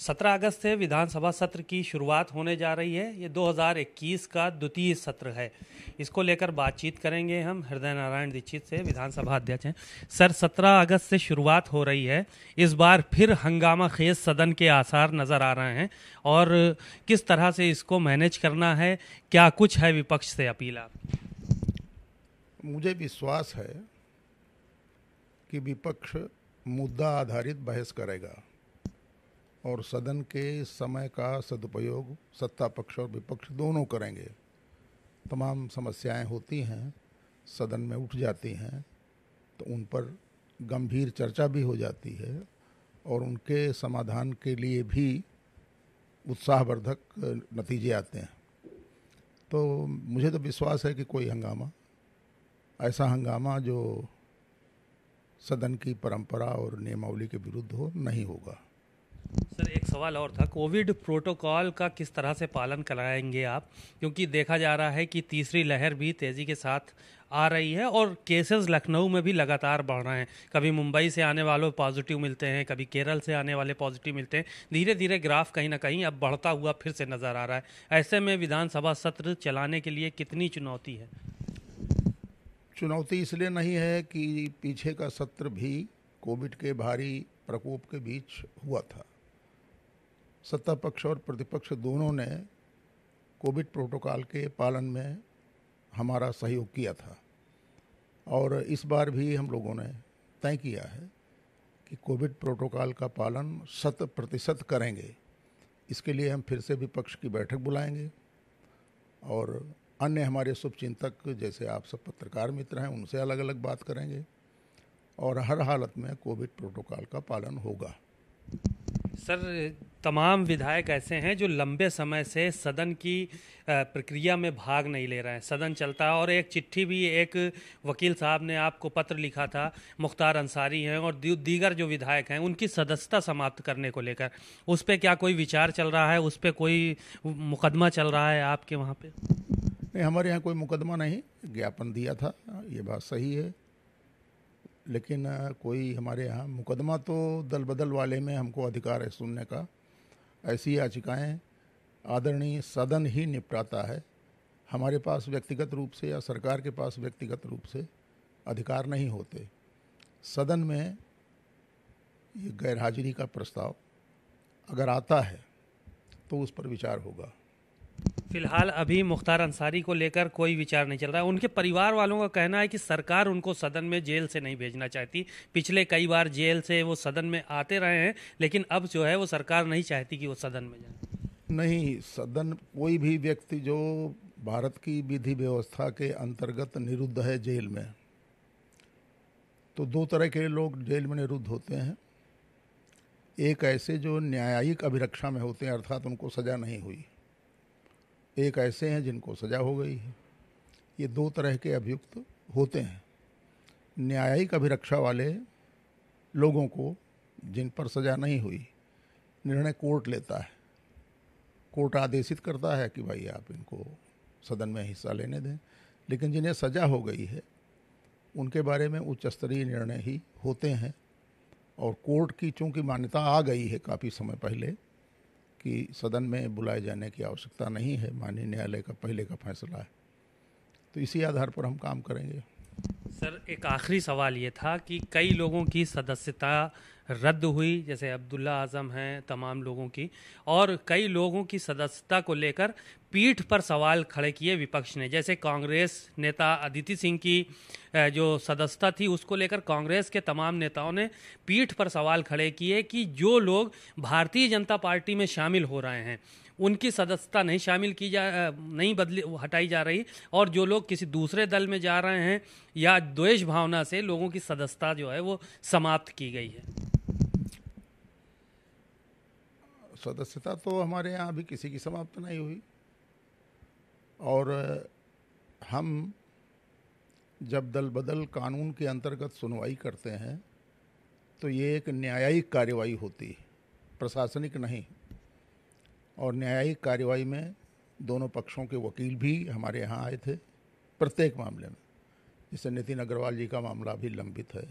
सत्रह अगस्त से विधानसभा सत्र की शुरुआत होने जा रही है ये 2021 का द्वितीय सत्र है इसको लेकर बातचीत करेंगे हम हृदय नारायण दीक्षित से विधानसभा अध्यक्ष हैं सर 17 अगस्त से शुरुआत हो रही है इस बार फिर हंगामा खेज सदन के आसार नज़र आ रहे हैं और किस तरह से इसको मैनेज करना है क्या कुछ है विपक्ष से अपील आप मुझे विश्वास है कि विपक्ष मुद्दा आधारित बहस करेगा और सदन के समय का सदुपयोग सत्ता पक्ष और विपक्ष दोनों करेंगे तमाम समस्याएं होती हैं सदन में उठ जाती हैं तो उन पर गंभीर चर्चा भी हो जाती है और उनके समाधान के लिए भी उत्साहवर्धक नतीजे आते हैं तो मुझे तो विश्वास है कि कोई हंगामा ऐसा हंगामा जो सदन की परंपरा और नियमावली के विरुद्ध हो नहीं होगा सर एक सवाल और था कोविड प्रोटोकॉल का किस तरह से पालन कराएंगे आप क्योंकि देखा जा रहा है कि तीसरी लहर भी तेज़ी के साथ आ रही है और केसेस लखनऊ में भी लगातार बढ़ रहे हैं कभी मुंबई से आने वालों पॉजिटिव मिलते हैं कभी केरल से आने वाले पॉजिटिव मिलते हैं धीरे धीरे ग्राफ कहीं ना कहीं अब बढ़ता हुआ फिर से नज़र आ रहा है ऐसे में विधानसभा सत्र चलाने के लिए कितनी चुनौती है चुनौती इसलिए नहीं है कि पीछे का सत्र भी कोविड के भारी प्रकोप के बीच हुआ था सत्ता पक्ष और प्रतिपक्ष दोनों ने कोविड प्रोटोकॉल के पालन में हमारा सहयोग किया था और इस बार भी हम लोगों ने तय किया है कि कोविड प्रोटोकॉल का पालन शत प्रतिशत करेंगे इसके लिए हम फिर से विपक्ष की बैठक बुलाएंगे और अन्य हमारे शुभचिंतक जैसे आप सब पत्रकार मित्र हैं उनसे अलग अलग बात करेंगे और हर हालत में कोविड प्रोटोकॉल का पालन होगा सर तमाम विधायक ऐसे हैं जो लंबे समय से सदन की प्रक्रिया में भाग नहीं ले रहे हैं सदन चलता है और एक चिट्ठी भी एक वकील साहब ने आपको पत्र लिखा था मुख्तार अंसारी हैं और दीगर जो विधायक हैं उनकी सदस्यता समाप्त करने को लेकर उस पर क्या कोई विचार चल रहा है उस पर कोई मुकदमा चल रहा है आपके वहाँ पर नहीं हमारे यहाँ कोई मुकदमा नहीं ज्ञापन दिया था ये बात सही है लेकिन कोई हमारे यहाँ मुकदमा तो दल बदल वाले में हमको अधिकार है सुनने का ऐसी याचिकाएं आदरणीय सदन ही निपटाता है हमारे पास व्यक्तिगत रूप से या सरकार के पास व्यक्तिगत रूप से अधिकार नहीं होते सदन में ये गैरहाजिरी का प्रस्ताव अगर आता है तो उस पर विचार होगा फिलहाल अभी मुख्तार अंसारी को लेकर कोई विचार नहीं चल रहा है उनके परिवार वालों का कहना है कि सरकार उनको सदन में जेल से नहीं भेजना चाहती पिछले कई बार जेल से वो सदन में आते रहे हैं लेकिन अब जो है वो सरकार नहीं चाहती कि वो सदन में जाए नहीं सदन कोई भी व्यक्ति जो भारत की विधि व्यवस्था के अंतर्गत निरुद्ध है जेल में तो दो तरह के लोग जेल में निरुद्ध होते हैं एक ऐसे जो न्यायिक अभिरक्षा में होते हैं अर्थात उनको सजा नहीं हुई एक ऐसे हैं जिनको सजा हो गई है ये दो तरह के अभियुक्त होते हैं न्यायिक अभिरक्षा वाले लोगों को जिन पर सजा नहीं हुई निर्णय कोर्ट लेता है कोर्ट आदेशित करता है कि भाई आप इनको सदन में हिस्सा लेने दें लेकिन जिन्हें सजा हो गई है उनके बारे में उच्च स्तरीय निर्णय ही होते हैं और कोर्ट की चूंकि मान्यता आ गई है काफ़ी समय पहले कि सदन में बुलाए जाने की आवश्यकता नहीं है माननीय न्यायालय का पहले का फैसला है तो इसी आधार पर हम काम करेंगे सर एक आखिरी सवाल ये था कि कई लोगों की सदस्यता रद्द हुई जैसे अब्दुल्ला आजम हैं तमाम लोगों की और कई लोगों की सदस्यता को लेकर पीठ पर सवाल खड़े किए विपक्ष ने जैसे कांग्रेस नेता अदिति सिंह की जो सदस्यता थी उसको लेकर कांग्रेस के तमाम नेताओं ने पीठ पर सवाल खड़े किए कि जो लोग भारतीय जनता पार्टी में शामिल हो रहे हैं उनकी सदस्यता नहीं शामिल की जा नहीं बदली हटाई जा रही और जो लोग किसी दूसरे दल में जा रहे हैं या द्वेष भावना से लोगों की सदस्यता जो है वो समाप्त की गई है सदस्यता तो हमारे यहाँ अभी किसी की समाप्त नहीं हुई और हम जब दल बदल कानून के अंतर्गत सुनवाई करते हैं तो ये एक न्यायिक कार्यवाही होती है प्रशासनिक नहीं और न्यायिक कार्रवाई में दोनों पक्षों के वकील भी हमारे यहाँ आए थे प्रत्येक मामले में जैसे नितिन अग्रवाल जी का मामला भी लंबित है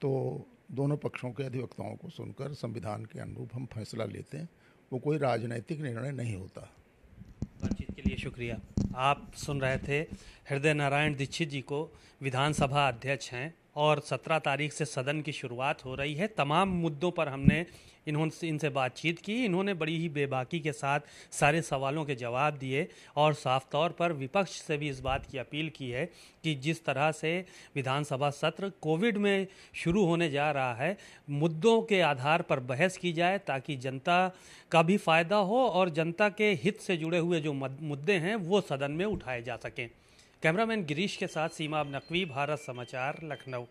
तो दोनों पक्षों के अधिवक्ताओं को सुनकर संविधान के अनुरूप हम फैसला लेते हैं वो कोई राजनैतिक निर्णय नहीं होता बातचीत के लिए शुक्रिया आप सुन रहे थे हृदय नारायण दीक्षित जी को विधानसभा अध्यक्ष हैं और 17 तारीख से सदन की शुरुआत हो रही है तमाम मुद्दों पर हमने इन्होंने इनसे बातचीत की इन्होंने बड़ी ही बेबाकी के साथ सारे सवालों के जवाब दिए और साफ तौर पर विपक्ष से भी इस बात की अपील की है कि जिस तरह से विधानसभा सत्र कोविड में शुरू होने जा रहा है मुद्दों के आधार पर बहस की जाए ताकि जनता का भी फ़ायदा हो और जनता के हित से जुड़े हुए जो मुद्दे हैं वो सदन में उठाए जा सकें कैमरामैन गिरीश के साथ सीमा नकवी भारत समाचार लखनऊ